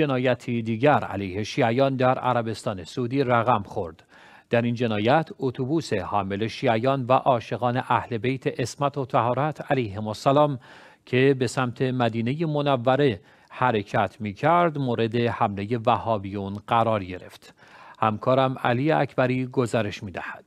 جنایتی دیگر علیه شیعیان در عربستان سعودی رقم خورد. در این جنایت اتوبوس حامل شیعیان و عاشقان اهل بیت اسمت و تهارت علیه السلام که به سمت مدینه منوره حرکت می کرد مورد حمله وهابیون قرار گرفت. همکارم علی اکبری گزارش می دهد.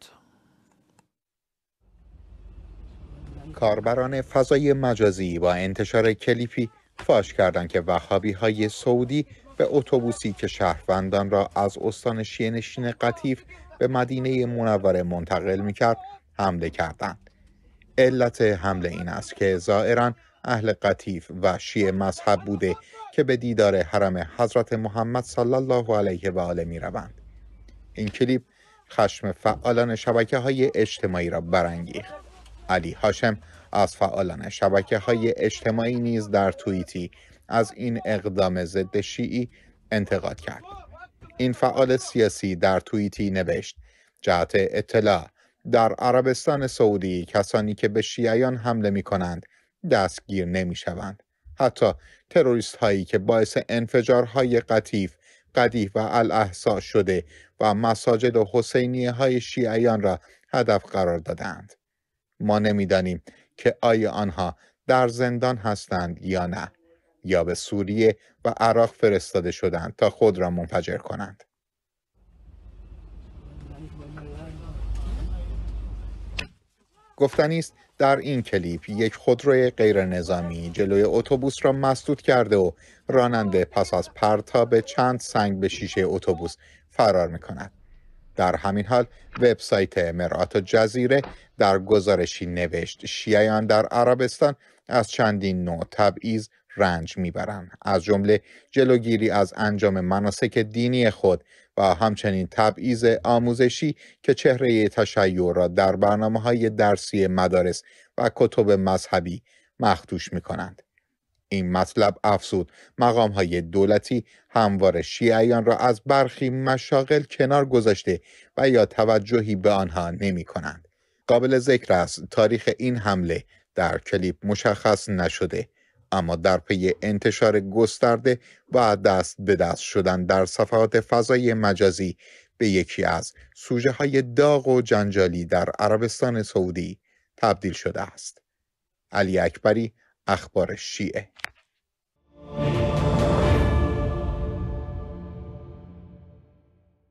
کاربران فضای مجازی با انتشار کلیپی فاش کردند که وهابی های سعودی به اتوبوسی که شهروندان را از استان نشین قطیف به مدینه منوره منتقل میکرد حمله کردند علت حمله این است که ظاهرا اهل قطیف و شیعه مذهب بوده که به دیدار حرم حضرت محمد صلی الله علیه و آله می روند. این کلیپ خشم فعالان شبکه های اجتماعی را برانگیخت. علی هاشم از فعالان شبکه های اجتماعی نیز در توییتی از این اقدام ضد شیعی انتقاد کرد. این فعال سیاسی در توییتی نوشت جهت اطلاع در عربستان سعودی کسانی که به شیعیان حمله می کنند دستگیر نمی شوند. حتی تروریست هایی که باعث انفجارهای قطیف قدیف و الاحسا شده و مساجد و حسینیه های شیعیان را هدف قرار دادند. ما نمیدانیم که آیا آنها در زندان هستند یا نه یا به سوریه و عراق فرستاده شدند تا خود را منفجر کنند گفتنی است در این کلیپ یک خودروی غیر نظامی جلوی اتوبوس را مسدود کرده و راننده پس از پرتاب چند سنگ به شیشه اتوبوس فرار می کند. در همین حال وبسایت و جزیره در گزارشی نوشت شیعیان در عربستان از چندین نوع تبعیض رنج میبرند از جمله جلوگیری از انجام مناسک دینی خود و همچنین تبعیض آموزشی که چهره تشیع را در برنامه های درسی مدارس و کتب مذهبی مختوش می کنند. این مطلب افزود مقام های دولتی هموار شیعیان را از برخی مشاغل کنار گذاشته و یا توجهی به آنها نمی کنند. قابل ذکر است تاریخ این حمله در کلیپ مشخص نشده اما در پی انتشار گسترده و دست به دست شدن در صفحات فضای مجازی به یکی از سوژه های داغ و جنجالی در عربستان سعودی تبدیل شده است. علی اکبری اخبار شیعه